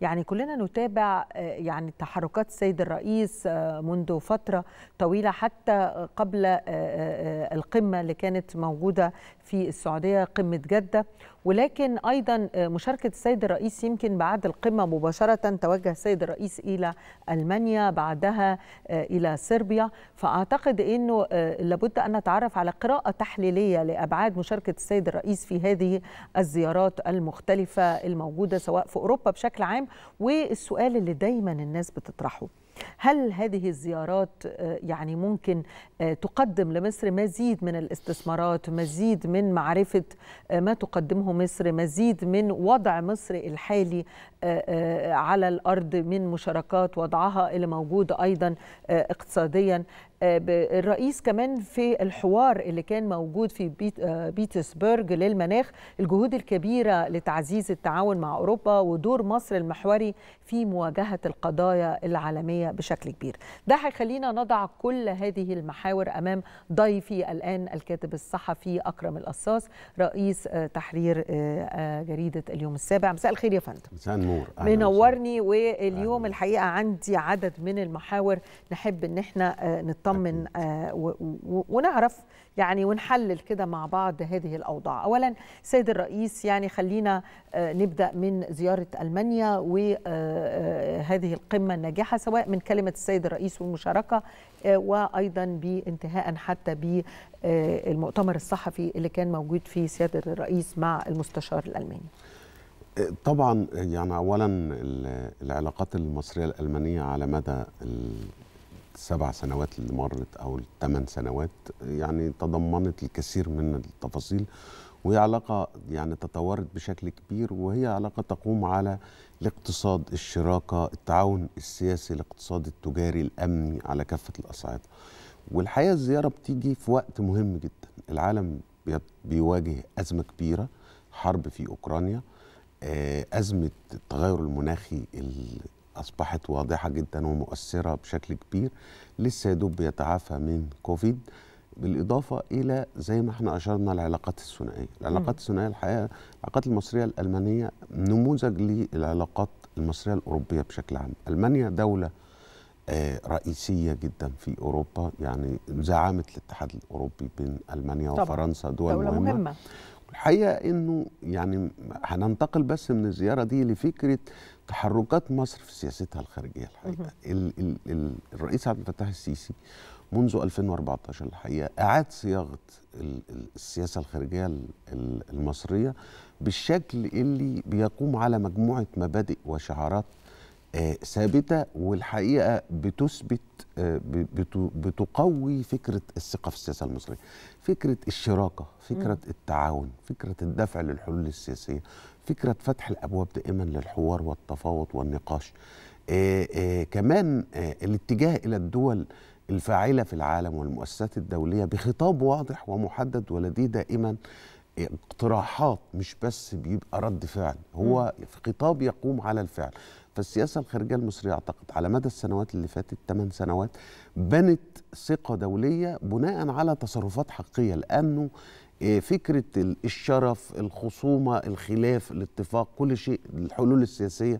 يعني كلنا نتابع آه، يعني تحركات السيد الرئيس آه، منذ فترة طويلة حتى قبل آه، القمة اللي كانت موجودة في السعودية قمة جدة ولكن أيضا مشاركة السيد الرئيس يمكن بعد القمة مباشرة توجه السيد الرئيس إلى ألمانيا بعدها إلى صربيا فأعتقد أنه لابد أن نتعرف على قراءة تحليلية لأبعاد مشاركة السيد الرئيس في هذه الزيارات المختلفة الموجودة سواء في أوروبا بشكل عام والسؤال اللي دايما الناس بتطرحه هل هذه الزيارات آه، يعني ممكن آه، تقدم لمصر مزيد من الاستثمارات مزيد من معرفة آه، ما تقدمه مصر مزيد من وضع مصر الحالي على الأرض من مشاركات وضعها اللي موجود أيضا اقتصاديا آه، الرئيس كمان في الحوار اللي كان موجود في بيت آه، بيتسبرج للمناخ الجهود الكبيرة لتعزيز التعاون مع أوروبا ودور مصر المحوري في مواجهة القضايا العالمية بشكل كبير ده هيخلينا نضع كل هذه المحاور أمام ضيفي الآن الكاتب الصحفي أكرم القصاص رئيس آه، تحرير جريدة اليوم السابع مساء الخير يا فندم مساء النور منورني واليوم الحقيقة عندي عدد من المحاور نحب ان احنا نتطلع نطمن آه، ونعرف يعني ونحلل كده مع بعض هذه الاوضاع اولا سيد الرئيس يعني خلينا آه، نبدا من زياره المانيا وهذه آه، القمه الناجحه سواء من كلمه السيد الرئيس والمشاركه وايضا بانتهاء حتى بالمؤتمر الصحفي اللي كان موجود فيه سياده الرئيس مع المستشار الالماني طبعا يعني اولا العلاقات المصريه الالمانيه على مدى السبع سنوات اللي مرت او الثمان سنوات يعني تضمنت الكثير من التفاصيل وهي علاقه يعني تطورت بشكل كبير وهي علاقه تقوم على الاقتصاد الشراكه التعاون السياسي الاقتصادي التجاري الامني على كافه الاصعده والحقيقه الزياره بتيجي في وقت مهم جدا العالم بيواجه ازمه كبيره حرب في اوكرانيا آه، ازمه التغير المناخي أصبحت واضحة جدا ومؤثرة بشكل كبير لسه يدوب بيتعافى من كوفيد بالإضافة إلى زي ما احنا أشرنا العلاقات الثنائية العلاقات الثنائية الحقيقة العلاقات المصرية الألمانية نموذج للعلاقات المصرية الأوروبية بشكل عام ألمانيا دولة آه، رئيسية جدا في أوروبا يعني زعامة الاتحاد الأوروبي بين ألمانيا وفرنسا دول دولة مهمة, مهمة. الحقيقه انه يعني هننتقل بس من الزياره دي لفكره تحركات مصر في سياستها الخارجيه الحقيقه ال ال ال الرئيس عبد الفتاح السيسي منذ 2014 الحقيقه اعاد صياغه السياسه الخارجيه المصريه بالشكل اللي بيقوم على مجموعه مبادئ وشعارات آه، ثابته والحقيقه بتثبت آه، بتقوي فكره الثقه في السياسه المصريه فكره الشراكه فكره التعاون فكره الدفع للحلول السياسيه فكره فتح الابواب دائما للحوار والتفاوض والنقاش آه، كمان الاتجاه الى الدول الفاعله في العالم والمؤسسات الدوليه بخطاب واضح ومحدد ولديه دائما اقتراحات مش بس بيبقى رد فعل هو في خطاب يقوم على الفعل فالسياسه الخارجيه المصريه اعتقد على مدى السنوات اللي فاتت 8 سنوات بنت ثقه دوليه بناء على تصرفات حقيقيه لانه آه، فكره الشرف الخصومه الخلاف الاتفاق كل شيء الحلول السياسيه